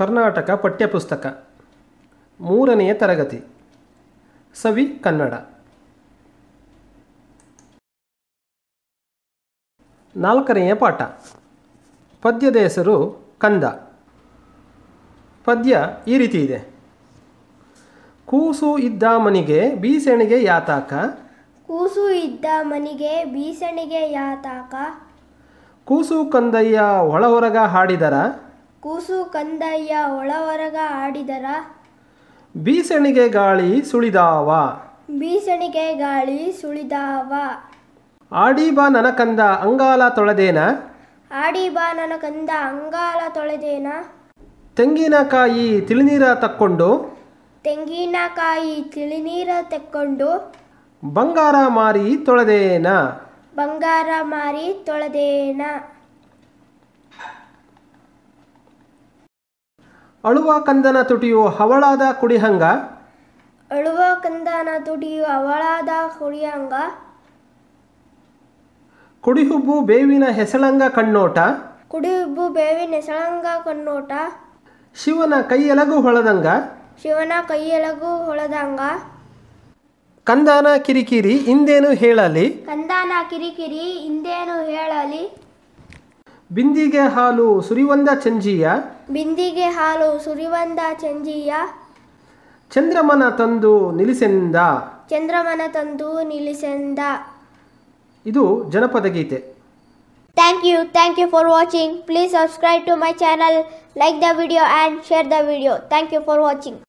ಕರ್ನಾಟಕ ಪಠ್ಯಪುಸ್ತಕ ಮೂರನೆಯ ತರಗತಿ ಸವಿ ಕನ್ನಡ ನಾಲ್ಕನೆಯ ಪಾಠ ಪದ್ಯದ ಹೆಸರು ಕಂದ ಪದ್ಯ ಈ ರೀತಿ ಇದೆ ಕೂಸು ಇದ್ದ ಮನಿಗೆ ಬೀಸಣಿಗೆ ಯಾತಾಕ ಕೂಸು ಇದ್ದ ಮನಿಗೆ ಬೀಸಣಿಗೆ ಯಾತಾಕ ಕೂಸು ಕಂದಯ್ಯ ಹೊರಗ ಹಾಡಿದರ ಕೂಸು ಕಂದಯ್ಯ ಒಳವರಗ ಆಡಿದರ ಬೀಸಣಿಗೆ ಗಾಳಿ ಸುಳಿದಾವ ಬೀಸಣಿಗೆ ಗಾಳಿ ಸುಳಿದಾವ ಆಡಿ ಬಾ ನನ ಅಂಗಾಲ ತೊಳೆದೇನ ಆಡಿ ಬಾ ನನ ಕಂದ ಅಂಗಾಲ ತೊಳೆದೇನ ತೆಂಗಿನಕಾಯಿ ತಿಳಿನೀರ ತಕ್ಕೊಂಡು ತೆಂಗಿನಕಾಯಿ ತಿಳಿನೀರ ತಕ್ಕೊಂಡು ಬಂಗಾರ ಮಾರಿ ತೊಳೆದೇನ ಬಂಗಾರ ಮಾರಿ ತೊಳೆದೇನ ಅಳುವ ಕಂದನ ತುಟಿಯು ಹವಳಾದ ಕುಡಿಹಂಗ ಅಳುವ ಕಂದನ ತುಟಿಯು ಅವಳಾದ ಕುಡಿಯಂಗ ಕುಡಿಹುಬ್ಬು ಬೇವಿನ ಹೆಸಳಂಗ ಕಣ್ಣೋಟ ಕುಡಿಹುಬ್ಬು ಬೇವಿನ ಹೆಸಳಂಗ ಕಣ್ಣೋಟ ಶಿವನ ಕೈಯೆಲಗು ಹೊಳದಂಗ ಶಿವನ ಕೈಯೆಲಗು ಹೊಳದಂಗ ಕಂದನ ಕಿರಿಕಿರಿ ಇಂದೇನು ಹೇಳಲಿ ಕಂದನ ಕಿರಿಕಿರಿ ಇಂದೇನು ಹೇಳಲಿ ಬಿಂದಿಗೆ ಹಾಲು ಸುರಿವಂದ ಚಂಜಿಯ ಬಿಂದಿಗೆ ಹಾಲು ಸುರಿವಂದ ಚಂಜಿಯ ಚಂದ್ರಮನ ತಂದು ನಿಲ್ಲಿಸೆಂದ ಚಂದ್ರಮನ ತಂದು ನಿಲ್ಲಿಸೆಂದ ಇದು ಜನಪದ ಗೀತೆ thank you thank you for watching please subscribe to my channel, like the video and share the video. Thank you for watching